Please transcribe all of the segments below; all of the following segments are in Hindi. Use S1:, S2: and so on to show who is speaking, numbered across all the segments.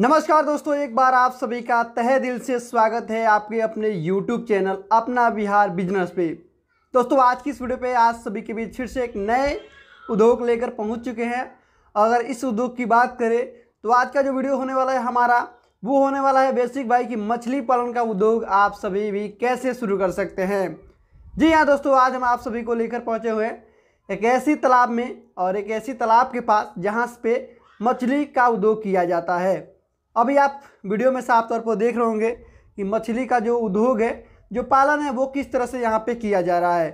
S1: नमस्कार दोस्तों एक बार आप सभी का तहे दिल से स्वागत है आपके अपने यूट्यूब चैनल अपना बिहार बिजनेस पे दोस्तों आज की इस वीडियो पे आज सभी के बीच फिर से एक नए उद्योग लेकर पहुंच चुके हैं अगर इस उद्योग की बात करें तो आज का जो वीडियो होने वाला है हमारा वो होने वाला है बेसिक भाई की मछली पालन का उद्योग आप सभी भी कैसे शुरू कर सकते हैं जी हाँ दोस्तों आज हम आप सभी को लेकर पहुँचे हुए हैं एक ऐसी तालाब में और एक ऐसी तालाब के पास जहाँ पे मछली का उद्योग किया जाता है अभी आप वीडियो में साफ तौर पर देख रहे होंगे कि मछली का जो उद्योग है जो पालन है वो किस तरह से यहाँ पे किया जा रहा है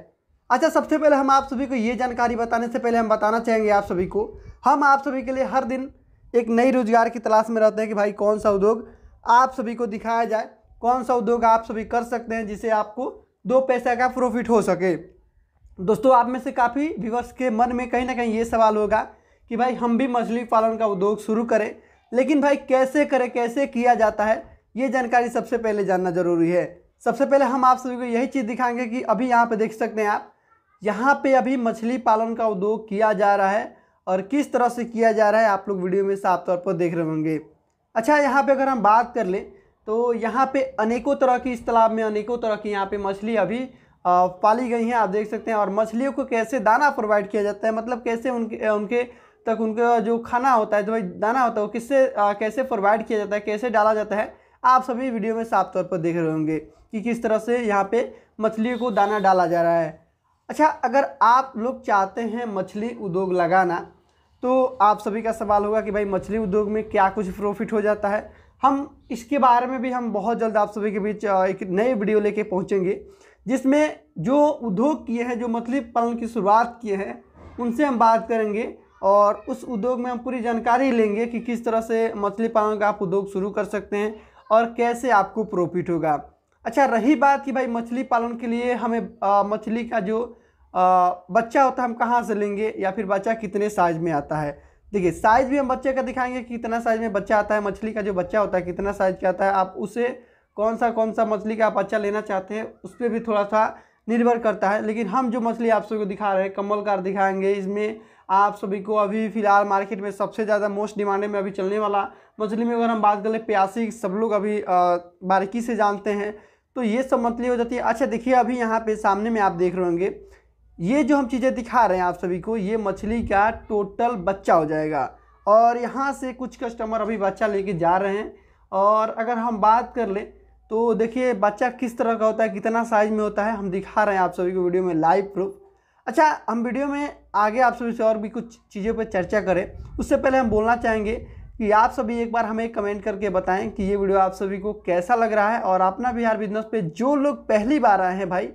S1: अच्छा सबसे पहले हम आप सभी को ये जानकारी बताने से पहले हम बताना चाहेंगे आप सभी को हम आप सभी के लिए हर दिन एक नई रोज़गार की तलाश में रहते हैं कि भाई कौन सा उद्योग आप सभी को दिखाया जाए कौन सा उद्योग आप सभी कर सकते हैं जिसे आपको दो पैसे का प्रॉफिट हो सके दोस्तों आप में से काफ़ी विवर्ष के मन में कहीं ना कहीं ये सवाल होगा कि भाई हम भी मछली पालन का उद्योग शुरू करें लेकिन भाई कैसे करें कैसे किया जाता है ये जानकारी सबसे पहले जानना ज़रूरी है सबसे पहले हम आप सभी को यही चीज़ दिखाएंगे कि अभी यहाँ पर देख सकते हैं आप यहाँ पर अभी मछली पालन का उद्योग किया जा रहा है और किस तरह से किया जा रहा है आप लोग वीडियो में साफ तौर पर देख रहे होंगे अच्छा यहाँ पे अगर हम बात कर लें तो यहाँ पे अनेकों तरह की इस तालाब में अनेकों तरह की यहाँ पे मछली अभी पाली गई हैं आप देख सकते हैं और मछलियों को कैसे दाना प्रोवाइड किया जाता है मतलब कैसे उनके उनके तक उनका जो खाना होता है जो भाई दाना होता है वो किससे कैसे प्रोवाइड किया जाता है कैसे डाला जाता है आप सभी वीडियो में साफ तौर पर देख रहे होंगे कि किस तरह से यहाँ पे मछलियों को दाना डाला जा रहा है अच्छा अगर आप लोग चाहते हैं मछली उद्योग लगाना तो आप सभी का सवाल होगा कि भाई मछली उद्योग में क्या कुछ प्रॉफिट हो जाता है हम इसके बारे में भी हम बहुत जल्द आप सभी के बीच एक नए वीडियो लेके पहुँचेंगे जिसमें जो उद्योग किए हैं जो मछली पालन की शुरुआत किए हैं उनसे हम बात करेंगे और उस उद्योग में हम पूरी जानकारी लेंगे कि किस तरह से मछली पालन का आप उद्योग शुरू कर सकते हैं और कैसे आपको प्रॉफिट होगा अच्छा रही बात कि भाई मछली पालन के लिए हमें मछली का जो आ, बच्चा होता है हम कहाँ से लेंगे या फिर बच्चा कितने साइज में आता है देखिए साइज़ भी हम बच्चे का दिखाएंगे कि कितना साइज़ में बच्चा आता है मछली का जो बच्चा होता है कितना साइज़ का आता है आप उसे कौन सा कौन सा मछली का आप बच्चा लेना चाहते हैं उस पर भी थोड़ा सा निर्भर करता है लेकिन हम जो मछली आप सबको दिखा रहे हैं कमल कार दिखाएंगे इसमें आप सभी को अभी फिलहाल मार्केट में सबसे ज़्यादा मोस्ट डिमांडेड में अभी चलने वाला मछली में अगर हम बात कर लें प्यासी सब लोग अभी बारीकी से जानते हैं तो ये सब मछली हो जाती है अच्छा देखिए अभी यहाँ पे सामने में आप देख रहे होंगे ये जो हम चीज़ें दिखा रहे हैं आप सभी को ये मछली का टोटल बच्चा हो जाएगा और यहाँ से कुछ कस्टमर अभी बच्चा लेके जा रहे हैं और अगर हम बात कर लें तो देखिए बच्चा किस तरह का होता है कितना साइज़ में होता है हम दिखा रहे हैं आप सभी को वीडियो में लाइव प्रूफ अच्छा हम वीडियो में आगे आप सभी से और भी कुछ चीज़ों पर चर्चा करें उससे पहले हम बोलना चाहेंगे कि आप सभी एक बार हमें कमेंट करके बताएं कि ये वीडियो आप सभी को कैसा लग रहा है और अपना बिहार बिजनेस पे जो लोग पहली बार आए हैं भाई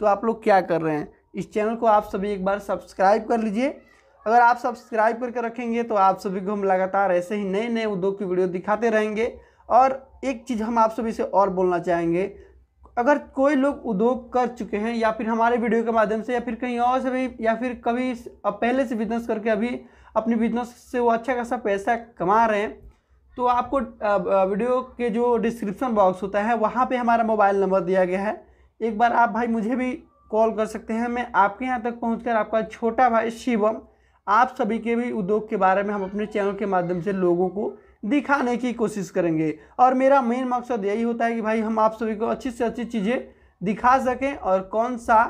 S1: तो आप लोग क्या कर रहे हैं इस चैनल को आप सभी एक बार सब्सक्राइब कर लीजिए अगर आप सब्सक्राइब करके रखेंगे तो आप सभी को हम लगातार ऐसे ही नए नए उद्योग की वीडियो दिखाते रहेंगे और एक चीज़ हम आप सभी से और बोलना चाहेंगे अगर कोई लोग उद्योग कर चुके हैं या फिर हमारे वीडियो के माध्यम से या फिर कहीं और से भी या फिर कभी पहले से बिजनेस करके अभी अपनी बिजनेस से वो अच्छा खासा पैसा कमा रहे हैं तो आपको वीडियो के जो डिस्क्रिप्शन बॉक्स होता है वहाँ पे हमारा मोबाइल नंबर दिया गया है एक बार आप भाई मुझे भी कॉल कर सकते हैं मैं आपके यहाँ तक पहुँच आपका छोटा भाई शिवम आप सभी के भी उद्योग के बारे में हम अपने चैनल के माध्यम से लोगों को दिखाने की कोशिश करेंगे और मेरा मेन मकसद यही होता है कि भाई हम आप सभी को अच्छी से अच्छी चीज़ें दिखा सकें और कौन सा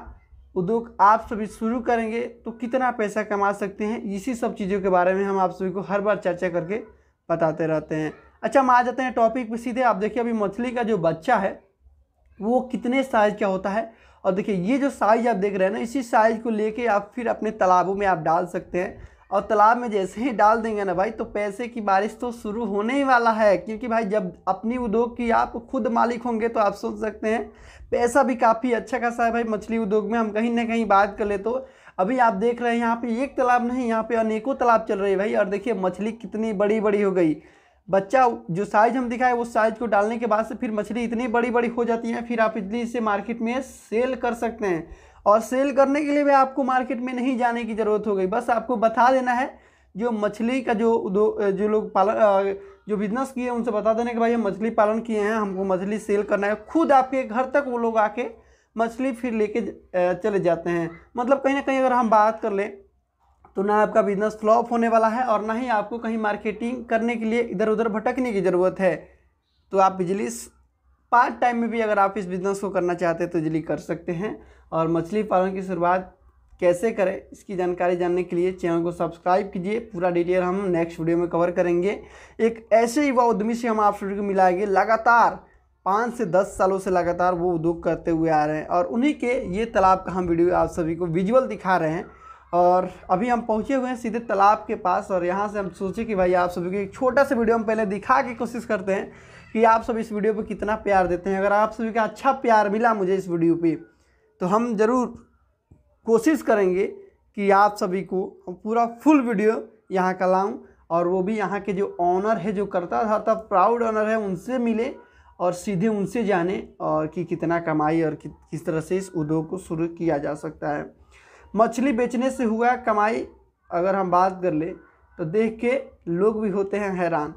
S1: उद्योग आप सभी शुरू करेंगे तो कितना पैसा कमा सकते हैं इसी सब चीज़ों के बारे में हम आप सभी को हर बार चर्चा करके बताते रहते हैं अच्छा हम आ जाते हैं टॉपिक पर सीधे आप देखिए अभी मछली का जो बच्चा है वो कितने साइज का होता है और देखिए ये जो साइज आप देख रहे हैं ना इसी साइज को लेके आप फिर अपने तालाबों में आप डाल सकते हैं और तालाब में जैसे ही डाल देंगे ना भाई तो पैसे की बारिश तो शुरू होने ही वाला है क्योंकि भाई जब अपनी उद्योग की आप खुद मालिक होंगे तो आप सोच सकते हैं पैसा भी काफ़ी अच्छा खासा है भाई मछली उद्योग में हम कहीं ना कहीं बात कर ले तो अभी आप देख रहे हैं यहाँ पे एक तालाब नहीं यहाँ पे अनेकों तालाब चल रही है भाई और देखिए मछली कितनी बड़ी बड़ी हो गई बच्चा जो साइज हम दिखाए उस साइज को डालने के बाद से फिर मछली इतनी बड़ी बड़ी हो जाती है फिर आप इजली इसे मार्केट में सेल कर सकते हैं और सेल करने के लिए भी आपको मार्केट में नहीं जाने की ज़रूरत हो गई बस आपको बता देना है जो मछली का जो जो लोग पालन जो बिजनेस किए उनसे बता देना कि भाई हम मछली पालन किए हैं हमको मछली सेल करना है खुद आपके घर तक वो लोग आके मछली फिर लेके चले जाते हैं मतलब कहीं ना कहीं अगर हम बात कर लें तो ना आपका बिजनेस फ्लॉप होने वाला है और ना ही आपको कहीं मार्केटिंग करने के लिए इधर उधर भटकने की ज़रूरत है तो आप बिजली पार्ट टाइम में भी अगर आप इस बिज़नेस को करना चाहते हैं तो जल्दी कर सकते हैं और मछली पालन की शुरुआत कैसे करें इसकी जानकारी जानने के लिए चैनल को सब्सक्राइब कीजिए पूरा डिटेल हम नेक्स्ट वीडियो में कवर करेंगे एक ऐसे युवा उद्यमी से हम आप सभी को मिलाएंगे लगातार पाँच से दस सालों से लगातार वो उद्योग करते हुए आ रहे हैं और उन्हीं के ये तालाब का हम वीडियो आप सभी को विजुअल दिखा रहे हैं और अभी हम पहुंचे हुए हैं सीधे तालाब के पास और यहाँ से हम सोचे कि भाई आप सभी को एक छोटा सा वीडियो हम पहले दिखा के कोशिश करते हैं कि आप सब इस वीडियो पर कितना प्यार देते हैं अगर आप सभी का अच्छा प्यार मिला मुझे इस वीडियो पर तो हम ज़रूर कोशिश करेंगे कि आप सभी को पूरा फुल वीडियो यहाँ का लाऊँ और वो भी यहाँ के जो ऑनर है जो करता तब प्राउड ऑनर है उनसे मिले और सीधे उनसे जाने और कि कितना कमाई और कि, किस तरह से इस उद्योग को शुरू किया जा सकता है मछली बेचने से हुआ कमाई अगर हम बात कर ले तो देख के लोग भी होते हैं हैरान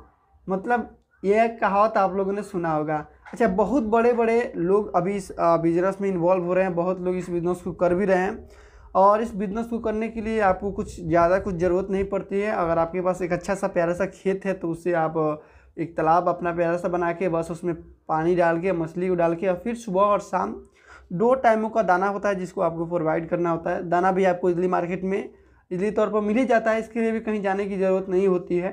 S1: मतलब यह कहावत आप लोगों ने सुना होगा अच्छा बहुत बड़े बड़े लोग अभी इस बिजनेस में इन्वॉल्व हो रहे हैं बहुत लोग इस बिज़नेस को कर भी रहे हैं और इस बिज़नेस को करने के लिए आपको कुछ ज़्यादा कुछ ज़रूरत नहीं पड़ती है अगर आपके पास एक अच्छा सा प्यारा सा खेत है तो उससे आप एक तालाब अपना प्यारा सा बना के बस उसमें पानी डाल के मछली को डाल के और फिर सुबह और शाम दो टाइमों का दाना होता है जिसको आपको प्रोवाइड करना होता है दाना भी आपको इजली मार्केट में इजली तौर पर मिल ही जाता है इसके लिए भी कहीं जाने की ज़रूरत नहीं होती है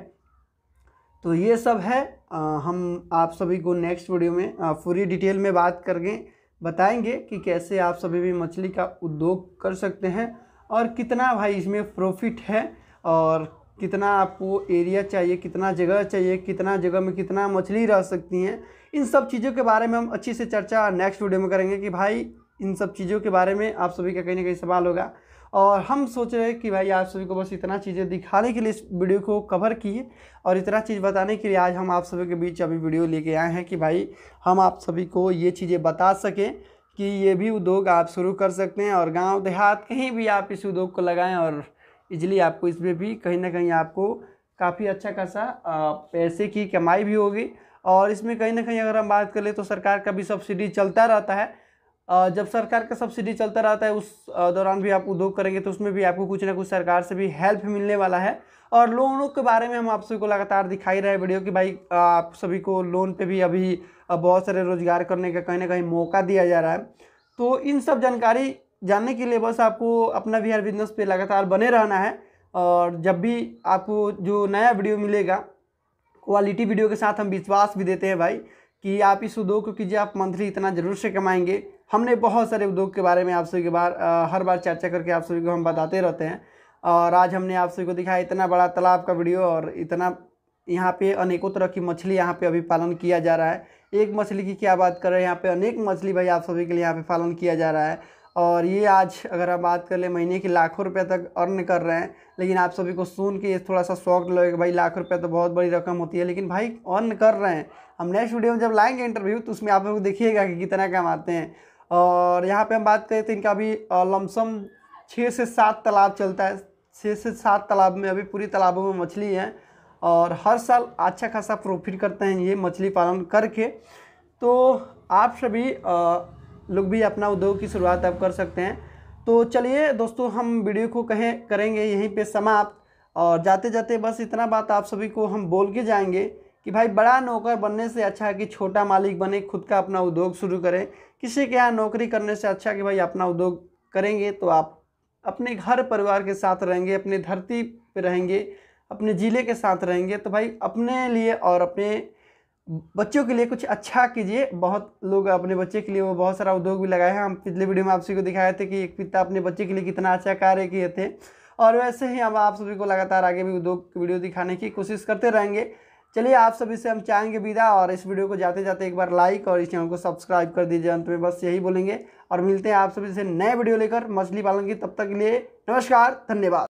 S1: तो ये सब है आ, हम आप सभी को नेक्स्ट वीडियो में पूरी डिटेल में बात करके बताएंगे कि कैसे आप सभी भी मछली का उद्योग कर सकते हैं और कितना भाई इसमें प्रॉफिट है और कितना आपको एरिया चाहिए कितना जगह चाहिए कितना जगह में कितना मछली रह सकती हैं इन सब चीज़ों के बारे में हम अच्छी से चर्चा नेक्स्ट वीडियो में करेंगे कि भाई इन सब चीज़ों के बारे में आप सभी का कहीं ना कहीं सवाल होगा और हम सोच रहे हैं कि भाई आप सभी को बस इतना चीज़ें दिखाने के लिए इस वीडियो को कवर किए और इतना चीज़ बताने के लिए आज हम आप सभी के बीच अभी वीडियो लेके आए हैं कि भाई हम आप सभी को ये चीज़ें बता सकें कि ये भी उद्योग आप शुरू कर सकते हैं और गाँव देहात कहीं भी आप इस उद्योग को लगाएँ और इजली आपको इसमें भी कहीं ना कहीं आपको काफ़ी अच्छा खासा पैसे की कमाई भी होगी और इसमें कहीं ना कहीं अगर हम बात कर ले तो सरकार का भी सब्सिडी चलता रहता है जब सरकार का सब्सिडी चलता रहता है उस दौरान भी आप उद्योग करेंगे तो उसमें भी आपको कुछ ना कुछ सरकार से भी हेल्प मिलने वाला है और लोनों के बारे में हम आप सभी को लगातार दिखाई रहे वीडियो कि भाई आप सभी को लोन पे भी अभी बहुत सारे रोजगार करने का कहीं ना कहीं मौका दिया जा रहा है तो इन सब जानकारी जानने के लिए बस आपको अपना बिहार बिजनेस पे लगातार बने रहना है और जब भी आपको जो नया वीडियो मिलेगा क्वालिटी वीडियो के साथ हम विश्वास भी देते हैं भाई कि आप इस उद्योग को कीजिए आप मंथली इतना ज़रूर से कमाएंगे हमने बहुत सारे उद्योग के बारे में आप सभी के बार हर बार चर्चा करके आप सभी को हम बताते रहते हैं और आज हमने आप सभी को दिखाया इतना बड़ा तालाब का वीडियो और इतना यहाँ पे अनेकों तरह की मछली यहाँ पे अभी पालन किया जा रहा है एक मछली की क्या बात कर रहे हैं यहाँ पे अनेक मछली भाई आप सभी के लिए यहाँ पे पालन किया जा रहा है और ये आज अगर हम बात कर ले महीने की लाखों रुपए तक अर्न कर रहे हैं लेकिन आप सभी को सुन के थोड़ा सा शौक लगेगा भाई लाख रुपये तो बहुत बड़ी रकम होती है लेकिन भाई अर्न कर रहे हैं हम नेक्स्ट वीडियो में जब लाएँगे इंटरव्यू तो उसमें आप लोग देखिएगा कि कितना कमाते हैं और यहाँ पे हम बात करें तो इनका अभी लमसम छः से सात तालाब चलता है छः से सात तालाब में अभी पूरी तालाबों में मछली है और हर साल अच्छा खासा प्रॉफिट करते हैं ये मछली पालन करके तो आप सभी लोग भी अपना उद्योग की शुरुआत आप कर सकते हैं तो चलिए दोस्तों हम वीडियो को कहें करेंगे यहीं पे समाप्त और जाते जाते बस इतना बात आप सभी को हम बोल के जाएंगे कि भाई बड़ा नौकर बनने से अच्छा है कि छोटा मालिक बने खुद का अपना उद्योग शुरू करें किसी के यहाँ नौकरी करने से अच्छा कि भाई अपना उद्योग करेंगे तो आप अपने घर परिवार के साथ रहेंगे अपनी धरती पर रहेंगे अपने ज़िले के साथ रहेंगे तो भाई अपने लिए और अपने बच्चों के लिए कुछ अच्छा कीजिए बहुत लोग अपने बच्चे के लिए वो बहुत सारा उद्योग भी लगाए हैं हम पिछले वीडियो में आप सभी को दिखाए थे कि एक पिता अपने बच्चे के लिए कितना अच्छा कार्य किए थे और वैसे ही हम आप सभी को लगातार आगे भी उद्योग की वीडियो दिखाने की कोशिश करते रहेंगे चलिए आप सभी से हम चाहेंगे विदा और इस वीडियो को जाते जाते एक बार लाइक और इस चैनल को सब्सक्राइब कर दीजिए अंत में बस यही बोलेंगे और मिलते हैं आप सभी से नए वीडियो लेकर मछली पालन की तब तक के लिए नमस्कार धन्यवाद